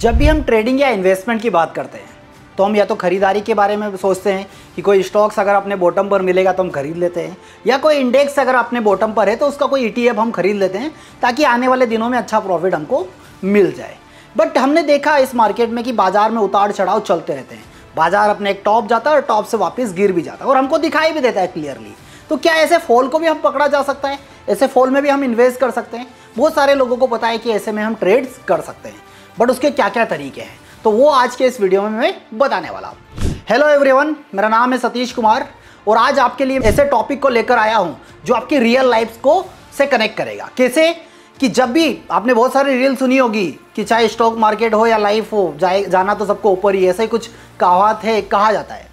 जब भी हम ट्रेडिंग या इन्वेस्टमेंट की बात करते हैं तो हम या तो खरीदारी के बारे में सोचते हैं कि कोई स्टॉक्स अगर अपने बॉटम पर मिलेगा तो हम खरीद लेते हैं या कोई इंडेक्स अगर अपने बॉटम पर है तो उसका कोई ई e हम खरीद लेते हैं ताकि आने वाले दिनों में अच्छा प्रॉफिट हमको मिल जाए बट हमने देखा इस मार्केट में कि बाजार में उतार चढ़ाव चलते रहते हैं बाजार अपने एक टॉप जाता है और टॉप से वापस गिर भी जाता है और हमको दिखाई भी देता है क्लियरली तो क्या ऐसे फॉल को भी हम पकड़ा जा सकता है ऐसे फॉल में भी हम इन्वेस्ट कर सकते हैं बहुत सारे लोगों को पता है कि ऐसे में हम ट्रेड्स कर सकते हैं बट उसके क्या क्या तरीके हैं तो वो आज के इस वीडियो में मैं बताने वाला हूँ हेलो एवरीवन मेरा नाम है सतीश कुमार और आज आपके लिए ऐसे टॉपिक को लेकर आया हूँ जो आपकी रियल लाइफ को से कनेक्ट करेगा कैसे कि जब भी आपने बहुत सारी रील सुनी होगी कि चाहे स्टॉक मार्केट हो या लाइफ हो जाए जाना तो सबको ऊपर ही ऐसे ही कुछ कहावत है कहा जाता है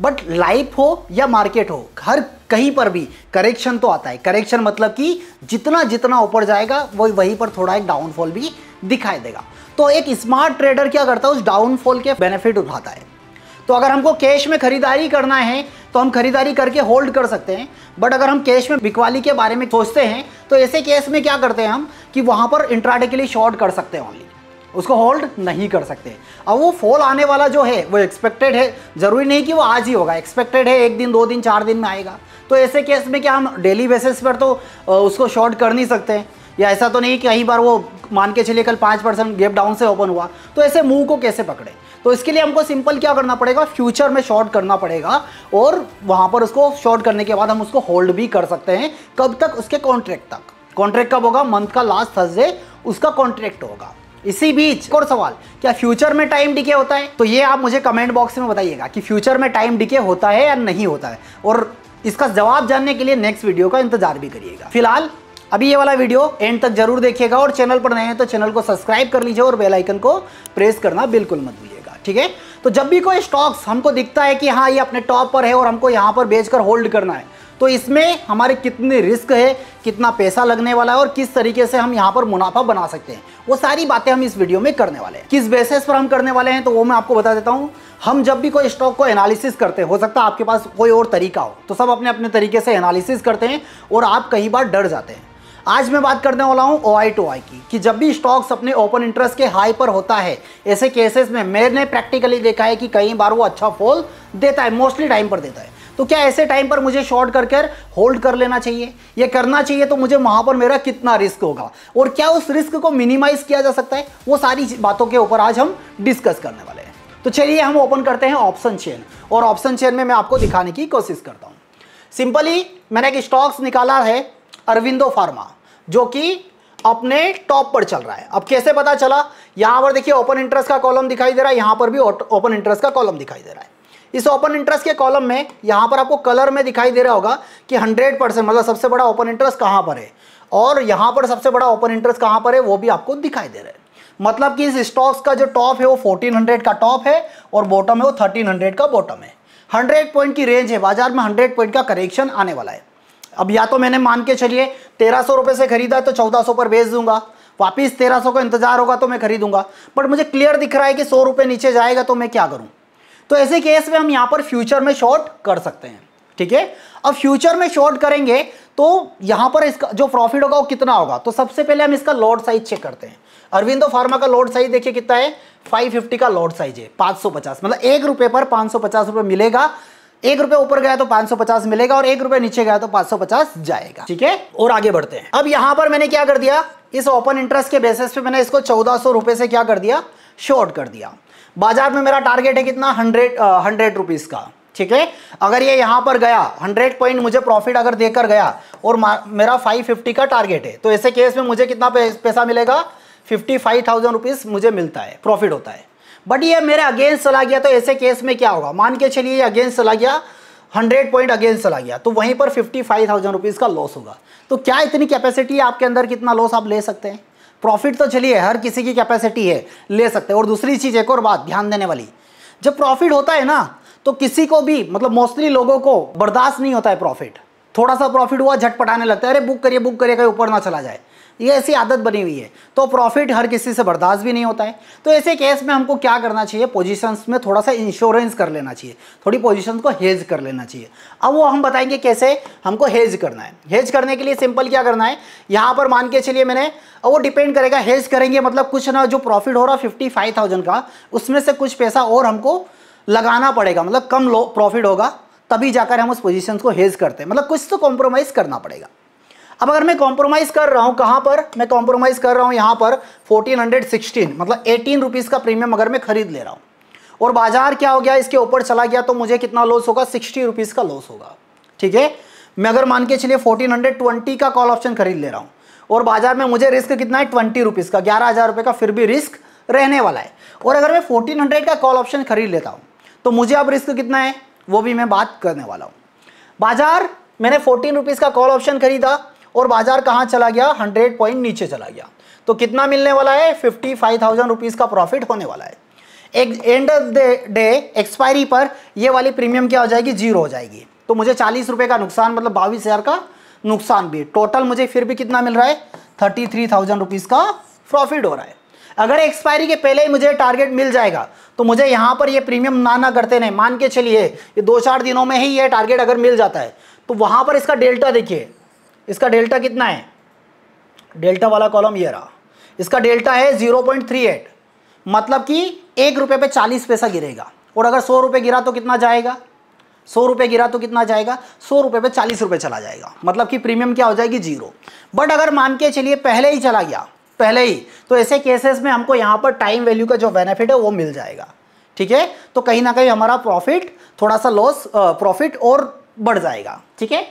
बट लाइफ हो या मार्केट हो हर कहीं पर भी करेक्शन तो आता है करेक्शन मतलब कि जितना जितना ऊपर जाएगा वही वहीं पर थोड़ा एक डाउनफॉल भी दिखाई देगा तो एक स्मार्ट ट्रेडर क्या करता है उस डाउनफॉल के बेनिफिट उठाता है तो अगर हमको कैश में खरीदारी करना है तो हम खरीदारी करके होल्ड कर सकते हैं बट अगर हम कैश में बिकवाली के बारे में सोचते हैं तो ऐसे केस में क्या करते हैं हम कि वहाँ पर इंट्राडे के लिए शॉर्ट कर सकते हैं ओनली उसको होल्ड नहीं कर सकते अब वो फॉल आने वाला जो है वो एक्सपेक्टेड है ज़रूरी नहीं कि वो आज ही होगा एक्सपेक्टेड है एक दिन दो दिन चार दिन में आएगा तो ऐसे केस में क्या हम डेली बेसिस पर तो उसको शॉर्ट कर नहीं सकते हैं या ऐसा तो नहीं कि कई बार वो मान के चलिए कल पाँच परसेंट गेप डाउन से ओपन हुआ तो ऐसे मूव को कैसे पकड़े तो इसके लिए हमको सिंपल क्या करना पड़ेगा फ्यूचर में शॉर्ट करना पड़ेगा और वहाँ पर उसको शॉर्ट करने के बाद हम उसको होल्ड भी कर सकते हैं कब तक उसके कॉन्ट्रैक्ट तक कॉन्ट्रैक्ट कब होगा मंथ का लास्ट थर्सडे उसका कॉन्ट्रैक्ट होगा इसी बीच और सवाल क्या फ्यूचर में टाइम डिके होता है तो ये आप मुझे कमेंट बॉक्स में बताइएगा कि फ्यूचर में टाइम डिके होता है या नहीं होता है और इसका जवाब जानने के लिए नेक्स्ट वीडियो का इंतजार भी करिएगा फिलहाल अभी ये वाला वीडियो एंड तक जरूर देखिएगा और चैनल पर नए हैं तो चैनल को सब्सक्राइब कर लीजिए और बेल आइकन को प्रेस करना बिल्कुल मत भूलिएगा ठीक है तो जब भी कोई स्टॉक्स हमको दिखता है कि हाँ ये अपने टॉप पर है और हमको यहाँ पर बेच कर होल्ड करना है तो इसमें हमारे कितने रिस्क है कितना पैसा लगने वाला है और किस तरीके से हम यहाँ पर मुनाफा बना सकते हैं वो सारी बातें हम इस वीडियो में करने वाले हैं किस बेसिस पर हम करने वाले हैं तो वो मैं आपको बता देता हूँ हम जब भी कोई स्टॉक को एनालिसिस करते हैं हो सकता है आपके पास कोई और तरीका हो तो सब अपने अपने तरीके से एनालिसिस करते हैं और आप कई बार डर जाते हैं आज मैं बात करने वाला हूँ ओ आई टू आई की कि जब भी स्टॉक्स अपने ओपन इंटरेस्ट के हाई पर होता है ऐसे केसेस में मैंने प्रैक्टिकली देखा है कि कई बार वो अच्छा फॉल देता है मोस्टली टाइम पर देता है तो क्या ऐसे टाइम पर मुझे शॉर्ट कर कर होल्ड कर लेना चाहिए ये करना चाहिए तो मुझे वहां पर मेरा कितना रिस्क होगा और क्या उस रिस्क को मिनिमाइज किया जा सकता है वो सारी बातों के ऊपर आज हम डिस्कस करने वाले हैं तो चलिए हम ओपन करते हैं ऑप्शन चेन और ऑप्शन चेन में मैं आपको दिखाने की कोशिश करता हूँ सिंपली मैंने एक स्टॉक्स निकाला है अरविंदो फार्मा जो कि अपने टॉप पर चल रहा है अब कैसे पता चला यहां पर देखिए ओपन इंटरेस्ट का कॉलम दिखाई दे रहा है यहां पर भी ओपन इंटरेस्ट का कॉलम दिखाई दे रहा है इस ओपन इंटरेस्ट के कॉलम में यहां पर आपको कलर में दिखाई दे रहा होगा कि 100 परसेंट मतलब सबसे बड़ा ओपन इंटरेस्ट कहां पर है और यहां पर सबसे बड़ा ओपन इंटरेस्ट कहां पर है वो भी आपको दिखाई दे रहा है मतलब कि इस स्टॉक्स का जो टॉप है वो फोर्टीन का टॉप है और बॉटम है वो थर्टीन का बॉटम है हंड्रेड पॉइंट की रेंज है बाजार में हंड्रेड पॉइंट का करेक्शन आने वाला है अब या तो मैंने मान के चलिए तेरह सौ रुपये से खरीदा तो चौदह सौ पर बेच दूंगा वापिस तेरह सौ का इंतजार होगा तो मैं खरीदूंगा बट मुझे क्लियर दिख रहा है कि सौ रुपये नीचे जाएगा तो मैं क्या करूँ तो ऐसे केस में हम यहाँ पर फ्यूचर में शॉर्ट कर सकते हैं ठीक है अब फ्यूचर में शॉर्ट करेंगे तो यहाँ पर इसका जो प्रॉफिट होगा वो कितना होगा तो सबसे पहले हम इसका लॉट साइज चेक करते हैं अरविंदो फार्मा का लॉट साइज देखिए कितना है 550 का लॉट साइज है 550 मतलब एक रुपए पर पांच रुपए मिलेगा एक रुपए ऊपर गया तो 550 मिलेगा और एक रुपए नीचे गया तो 550 जाएगा ठीक है और आगे बढ़ते हैं अब यहां पर मैंने क्या कर दिया इस ओपन इंटरेस्ट के बेसिस पे मैंने इसको चौदह सौ रुपए से क्या कर दिया शॉर्ट कर दिया बाजार में मेरा टारगेट है कितना हंड्रेड हंड्रेड रुपीज का ठीक है अगर ये यहां पर गया 100 पॉइंट मुझे प्रॉफिट अगर देकर गया और मेरा 550 का टारगेट है तो ऐसे केस में मुझे कितना पैसा मिलेगा फिफ्टी फाइव थाउजेंड रुपीज़ मुझे मिलता है प्रॉफिट होता है बट ये मेरे अगेंस्ट चला गया तो ऐसे केस में क्या होगा मान के चलिए अगेंस्ट चला गया हंड्रेड पॉइंट अगेंस्ट चला गया तो वहीं पर फिफ्टी फाइव थाउजेंड रुपीज़ का लॉस होगा तो क्या इतनी कैपेसिटी है आपके अंदर कितना लॉस आप ले सकते हैं प्रॉफिट तो चलिए हर किसी की कैपेसिटी है ले सकते हैं और दूसरी चीज़ एक और बात ध्यान देने वाली जब प्रॉफिट होता है ना तो किसी को भी मतलब मोस्टली लोगों को बर्दाश्त नहीं होता है प्रॉफिट थोड़ा सा प्रॉफिट हुआ झटपटाने लगता है अरे बुक करिए बुक करिए कहीं ऊपर ना चला जाए ये ऐसी आदत बनी हुई है तो प्रॉफिट हर किसी से बर्दाश्त भी नहीं होता है तो ऐसे केस में हमको क्या करना चाहिए पोजीशंस में थोड़ा सा इंश्योरेंस कर लेना चाहिए थोड़ी पोजीशंस को हेज कर लेना चाहिए अब वो हम बताएंगे कैसे हमको हेज करना है हेज करने के लिए सिंपल क्या करना है यहाँ पर मान के चलिए मैंने वो डिपेंड करेगा हेज करेंगे मतलब कुछ ना जो प्रॉफिट हो रहा फिफ्टी फाइव थाउजेंड का उसमें से कुछ पैसा और हमको लगाना पड़ेगा मतलब कम प्रॉफिट होगा तभी जाकर हम उस पोजिशन को हेज करते हैं मतलब कुछ तो कॉम्प्रोमाइज़ करना पड़ेगा अब अगर मैं कॉम्प्रोमाइज कर रहा हूं कहां पर मैं कॉम्प्रोमाइज कर रहा हूँ यहां पर फोर्टीन हंड्रेड सिक्सटीन मतलब एटीन रुपीज़ का प्रीमियम अगर मैं खरीद ले रहा हूँ और बाजार क्या हो गया इसके ऊपर चला गया तो मुझे कितना लॉस होगा सिक्सटी रुपीज़ का लॉस होगा ठीक है मैं अगर मान के चलिए फोर्टीन हंड्रेड ट्वेंटी का कॉल ऑप्शन खरीद ले रहा हूँ और बाजार में मुझे रिस्क कितना है ट्वेंटी रुपीज़ का ग्यारह हज़ार रुपए का फिर भी रिस्क रहने वाला है और अगर मैं फोर्टीन हंड्रेड का कॉल ऑप्शन खरीद लेता हूँ तो मुझे अब रिस्क कितना है वो भी मैं बात करने वाला हूँ बाजार मैंने फोर्टीन रुपीज़ का कॉल ऑप्शन खरीदा और बाजार कहाँ चला गया हंड्रेड पॉइंट नीचे चला गया तो कितना मिलने वाला है फिफ्टी फाइव थाउजेंड रुपीज़ का प्रॉफिट होने वाला है एक end of the day expiry पर ये वाली प्रीमियम क्या हो जाएगी जीरो हो जाएगी तो मुझे चालीस रुपये का नुकसान मतलब बाईस हज़ार का नुकसान भी टोटल मुझे फिर भी कितना मिल रहा है थर्टी थ्री थाउजेंड रुपीज़ का प्रॉफिट हो रहा है अगर एक्सपायरी के पहले ही मुझे टारगेट मिल जाएगा तो मुझे यहाँ पर ये प्रीमियम ना ना करते नहीं मान के चलिए ये दो चार दिनों में ही ये टारगेट अगर मिल जाता है तो वहाँ पर इसका डेल्टा देखिए इसका डेल्टा कितना है डेल्टा वाला कॉलम ये रहा इसका डेल्टा है जीरो पॉइंट थ्री एट मतलब कि एक रुपये पे चालीस पैसा गिरेगा और अगर सौ रुपये गिरा तो कितना जाएगा सौ रुपये गिरा तो कितना जाएगा सौ रुपये पे चालीस रुपये चला जाएगा मतलब कि प्रीमियम क्या हो जाएगी जीरो बट अगर मान के चलिए पहले ही चला गया पहले ही तो ऐसे केसेस में हमको यहाँ पर टाइम वैल्यू का जो बेनिफिट है वो मिल जाएगा ठीक है तो कहीं ना कहीं हमारा प्रॉफिट थोड़ा सा लॉस प्रॉफिट और बढ़ जाएगा ठीक है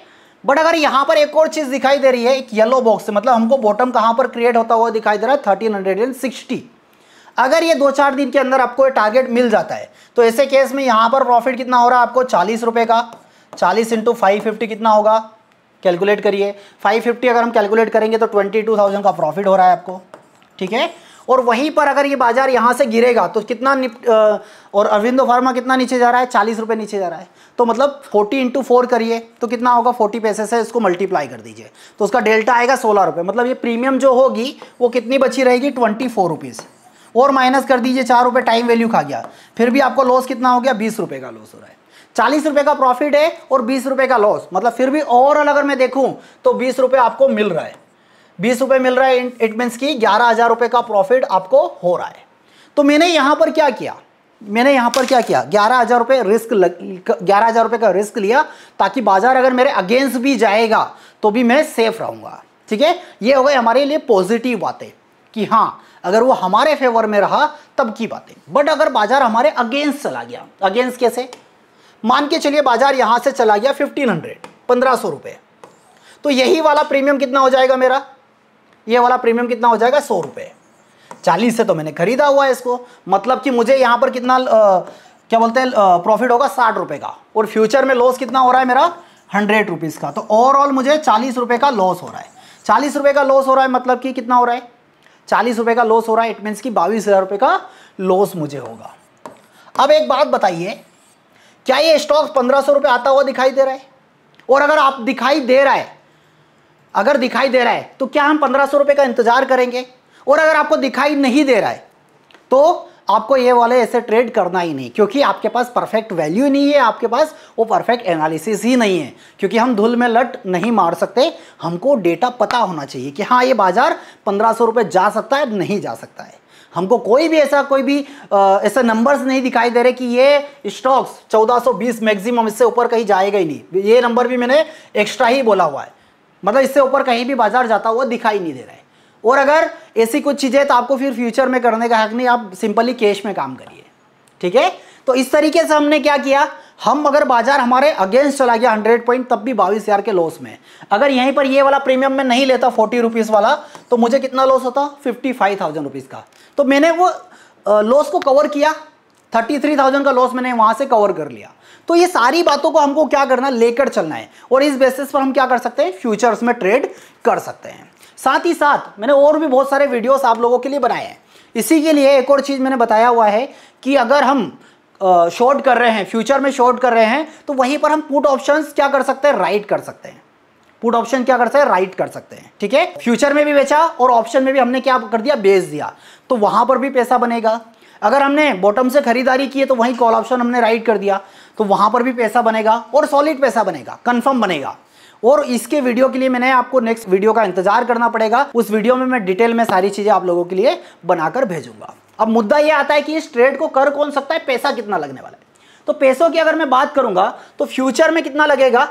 बट अगर यहां पर एक और चीज दिखाई दे रही है एक येलो बॉक्स मतलब हमको बॉटम कहां पर क्रिएट होता हुआ दिखाई दे रहा है थर्टीन हंड्रेड एंड सिक्सटी अगर ये दो चार दिन के अंदर आपको ये टारगेट मिल जाता है तो ऐसे केस में यहां पर प्रॉफिट कितना हो रहा है आपको चालीस रुपए का चालीस इंटू फाइव फिफ्टी कितना होगा कैलकुलेट करिए फाइव फिफ्टी अगर हम कैलकुलेट करेंगे तो ट्वेंटी टू थाउजेंड का प्रॉफिट हो रहा है आपको ठीक है और वहीं पर अगर ये बाजार यहाँ से गिरेगा तो कितना आ, और अरविंदो फार्मा कितना नीचे जा रहा है चालीस रुपये नीचे जा रहा है तो मतलब फोर्टी इंटू फोर करिए तो कितना होगा फोर्टी पैसे से इसको मल्टीप्लाई कर दीजिए तो उसका डेल्टा आएगा सोलह रुपये मतलब ये प्रीमियम जो होगी वो कितनी बची रहेगी ट्वेंटी फोर रुपीज़ और माइनस कर दीजिए चार रुपये टाइम वैल्यू खा गया फिर भी आपको लॉस कितना हो गया बीस रुपये का लॉस हो रहा है चालीस रुपये का प्रॉफिट है और बीस रुपये का लॉस मतलब फिर भी ओवरऑल अगर मैं देखूँ तो बीस रुपये आपको मिल रहा है बीस रुपए मिल रहा है इट मीन्स कि ग्यारह हजार रुपए का प्रॉफिट आपको हो रहा है तो मैंने यहां पर क्या किया मैंने यहां पर क्या किया ग्यारह हज़ार रुपए रिस्क ग्यारह हज़ार रुपए का रिस्क लिया ताकि बाजार अगर मेरे अगेंस्ट भी जाएगा तो भी मैं सेफ रहूंगा ठीक है ये हो गए हमारे लिए पॉजिटिव बातें कि हाँ अगर वो हमारे फेवर में रहा तब की बातें बट अगर बाजार हमारे अगेंस्ट चला गया अगेंस्ट कैसे मान के चलिए बाजार यहां से चला गया फिफ्टीन हंड्रेड पंद्रह सौ रुपए तो यही वाला प्रीमियम कितना हो जाएगा मेरा ये वाला प्रीमियम कितना हो जाएगा सौ रुपये चालीस से तो मैंने खरीदा हुआ है इसको मतलब कि मुझे यहाँ पर कितना आ, क्या बोलते हैं प्रॉफिट होगा साठ रुपये का और फ्यूचर में लॉस कितना हो रहा है मेरा हंड्रेड रुपीज़ का तो ओवरऑल मुझे चालीस रुपये का लॉस हो रहा है चालीस रुपये का लॉस हो रहा है मतलब कि कितना हो रहा है चालीस रुपये का लॉस हो रहा है इट मीन्स कि बाईस हज़ार रुपये का लॉस मुझे होगा अब एक बात बताइए क्या ये स्टॉक पंद्रह सौ रुपये आता हुआ दिखाई दे रहा है और अगर आप दिखाई दे रहा है अगर दिखाई दे रहा है तो क्या हम पंद्रह सौ रुपए का इंतजार करेंगे और अगर आपको दिखाई नहीं दे रहा है तो आपको ये वाले ऐसे ट्रेड करना ही नहीं क्योंकि आपके पास परफेक्ट वैल्यू नहीं है आपके पास वो परफेक्ट एनालिसिस ही नहीं है क्योंकि हम धुल में लट नहीं मार सकते हमको डेटा पता होना चाहिए कि हाँ ये बाज़ार पंद्रह सौ रुपये जा सकता है नहीं जा सकता है हमको कोई भी ऐसा कोई भी ऐसे नंबर्स नहीं दिखाई दे रहे कि ये स्टॉक्स 1420 मैक्सिमम इससे ऊपर कहीं जाएगा ही नहीं ये नंबर भी मैंने एक्स्ट्रा ही बोला हुआ है मतलब इससे ऊपर कहीं भी बाजार जाता हुआ दिखाई नहीं दे रहा है और अगर ऐसी कुछ चीज़ें तो आपको फिर फ्यूचर में करने का हक नहीं आप सिंपली कैश में काम करिए ठीक है तो इस तरीके से हमने क्या किया हम अगर बाजार हमारे अगेंस्ट चला गया 100 पॉइंट तब भी बाईस हज़ार के लॉस में अगर यहीं पर ये वाला प्रीमियम मैं नहीं लेता फोर्टी रुपीज़ वाला तो मुझे कितना लॉस होता फिफ्टी फाइव थाउजेंड रुपीज़ का तो मैंने वो लॉस को कवर किया थर्टी थ्री थाउजेंड का लॉस मैंने वहाँ से कवर कर लिया तो ये सारी बातों को हमको क्या करना लेकर चलना है और इस बेसिस पर हम क्या कर सकते हैं फ्यूचर्स में ट्रेड कर सकते हैं साथ ही साथ मैंने और भी बहुत सारे वीडियोस आप लोगों के लिए बनाए हैं इसी के लिए एक और चीज़ मैंने बताया हुआ है कि अगर हम शॉर्ट कर रहे हैं फ्यूचर में शॉर्ट कर रहे हैं तो वहीं पर हम पुट ऑप्शंस क्या कर सकते हैं राइट कर सकते हैं पुट ऑप्शन क्या कर सकते हैं राइट कर सकते हैं ठीक है फ्यूचर में भी बेचा और ऑप्शन में भी हमने क्या कर दिया बेच दिया तो वहां पर भी पैसा बनेगा अगर हमने बॉटम से खरीदारी की है तो वहीं कॉल ऑप्शन हमने राइट कर दिया तो वहां पर भी पैसा बनेगा और सॉलिड पैसा बनेगा कन्फर्म बनेगा और इसके वीडियो के लिए मैंने आपको नेक्स्ट वीडियो का इंतजार करना पड़ेगा उस वीडियो में मैं डिटेल में सारी चीज़ें आप लोगों के लिए बनाकर भेजूंगा अब मुद्दा यह आता है कि इस ट्रेड को कर कौन सकता है पैसा कितना लगने वाला है तो पैसों की अगर मैं बात करूंगा तो फ्यूचर में कितना लगेगा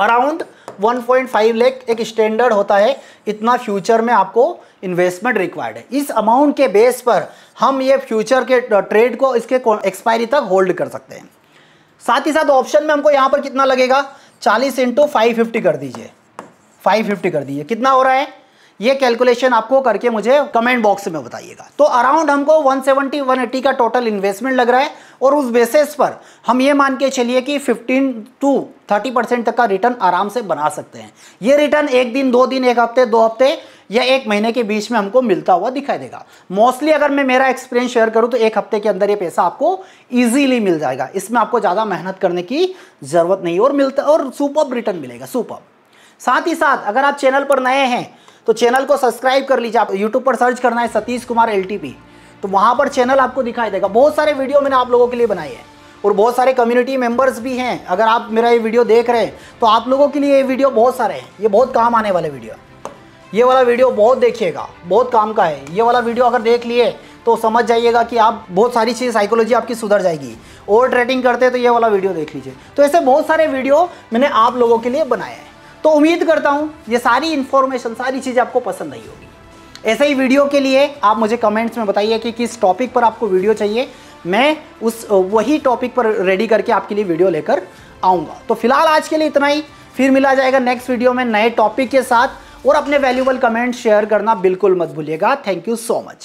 अराउंड 1.5 लेख एक स्टैंडर्ड होता है इतना फ्यूचर में आपको इन्वेस्टमेंट रिक्वायर्ड है इस अमाउंट के बेस पर हम ये फ्यूचर के ट्रेड uh, को इसके एक्सपायरी तक होल्ड कर सकते हैं साथ ही साथ ऑप्शन में हमको यहाँ पर कितना लगेगा चालीस इंटू फाइव फिफ्टी कर दीजिए फाइव फिफ्टी कर दीजिए कितना हो रहा है ये कैलकुलेशन आपको करके मुझे कमेंट बॉक्स में बताइएगा तो अराउंड हमको 170 180 का टोटल इन्वेस्टमेंट लग रहा है और उस बेसिस पर हम ये मान के चलिए कि 15 टू 30 परसेंट तक का रिटर्न आराम से बना सकते हैं ये रिटर्न एक दिन दो दिन एक हफ्ते दो हफ्ते या एक महीने के बीच में हमको मिलता हुआ दिखाई देगा मोस्टली अगर मैं मेरा एक्सपीरियंस शेयर करूँ तो एक हफ्ते के अंदर ये पैसा आपको इजीली मिल जाएगा इसमें आपको ज़्यादा मेहनत करने की ज़रूरत नहीं और मिलता और सुपर रिटर्न मिलेगा सुपर साथ ही साथ अगर आप चैनल पर नए हैं तो चैनल को सब्सक्राइब कर लीजिए आप यूट्यूब पर सर्च करना है सतीश कुमार एल तो वहाँ पर चैनल आपको दिखाई देगा बहुत सारे वीडियो मैंने आप लोगों के लिए बनाए हैं और बहुत सारे कम्युनिटी मेंबर्स भी हैं अगर आप मेरा ये वीडियो देख रहे हैं तो आप लोगों के लिए ये वीडियो बहुत सारे हैं ये बहुत काम आने वाले वीडियो ये वाला वीडियो बहुत देखिएगा बहुत काम का है ये वाला वीडियो अगर देख लिए तो समझ जाइएगा कि आप बहुत सारी चीज़ साइकोलॉजी आपकी सुधर जाएगी ओवर ट्रेडिंग करते हैं तो ये वाला वीडियो देख लीजिए तो ऐसे बहुत सारे वीडियो मैंने आप लोगों के लिए बनाए हैं तो उम्मीद करता हूँ ये सारी इन्फॉर्मेशन सारी चीज़ें आपको पसंद आई होगी ऐसे ही वीडियो के लिए आप मुझे कमेंट्स में बताइए कि किस टॉपिक पर आपको वीडियो चाहिए मैं उस वही टॉपिक पर रेडी करके आपके लिए वीडियो लेकर आऊँगा तो फिलहाल आज के लिए इतना ही फिर मिला जाएगा नेक्स्ट वीडियो में नए टॉपिक के साथ और अपने वैल्यूबल कमेंट्स शेयर करना बिल्कुल मत भूलिएगा थैंक यू सो मच